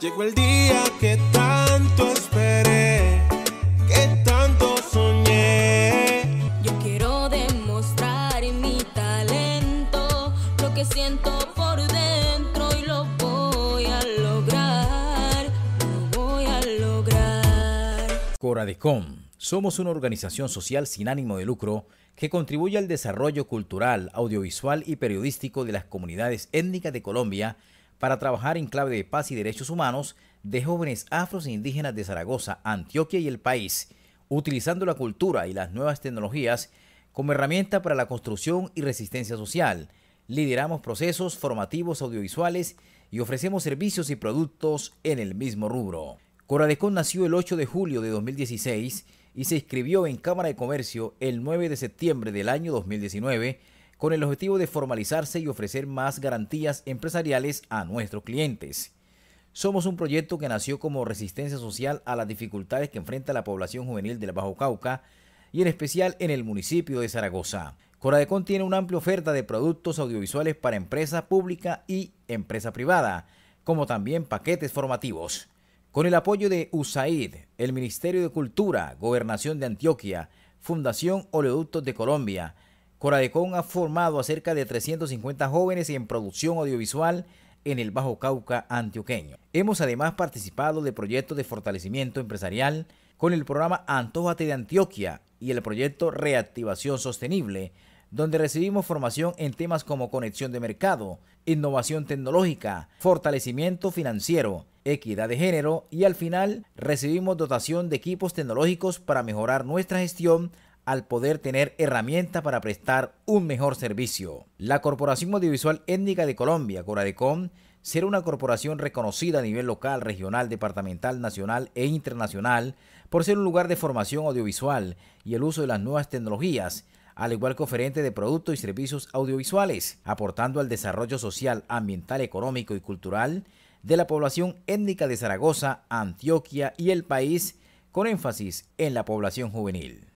Llegó el día que tanto esperé, que tanto soñé. Yo quiero demostrar mi talento, lo que siento por dentro y lo voy a lograr, lo voy a lograr. Coradecom, somos una organización social sin ánimo de lucro que contribuye al desarrollo cultural, audiovisual y periodístico de las comunidades étnicas de Colombia para trabajar en clave de paz y derechos humanos de jóvenes afros e indígenas de Zaragoza, Antioquia y el país, utilizando la cultura y las nuevas tecnologías como herramienta para la construcción y resistencia social. Lideramos procesos formativos audiovisuales y ofrecemos servicios y productos en el mismo rubro. Coradecón nació el 8 de julio de 2016 y se inscribió en Cámara de Comercio el 9 de septiembre del año 2019 con el objetivo de formalizarse y ofrecer más garantías empresariales a nuestros clientes. Somos un proyecto que nació como resistencia social a las dificultades que enfrenta la población juvenil del Bajo Cauca y en especial en el municipio de Zaragoza. Coradecon tiene una amplia oferta de productos audiovisuales para empresa pública y empresa privada, como también paquetes formativos. Con el apoyo de USAID, el Ministerio de Cultura, Gobernación de Antioquia, Fundación Oleoductos de Colombia, Coradecon ha formado a cerca de 350 jóvenes en producción audiovisual en el Bajo Cauca antioqueño. Hemos además participado de proyectos de fortalecimiento empresarial con el programa Antójate de Antioquia y el proyecto Reactivación Sostenible, donde recibimos formación en temas como conexión de mercado, innovación tecnológica, fortalecimiento financiero, equidad de género y al final recibimos dotación de equipos tecnológicos para mejorar nuestra gestión al poder tener herramientas para prestar un mejor servicio. La Corporación Audiovisual Étnica de Colombia, Coradecom, será una corporación reconocida a nivel local, regional, departamental, nacional e internacional por ser un lugar de formación audiovisual y el uso de las nuevas tecnologías, al igual que oferente de productos y servicios audiovisuales, aportando al desarrollo social, ambiental, económico y cultural de la población étnica de Zaragoza, Antioquia y el país, con énfasis en la población juvenil.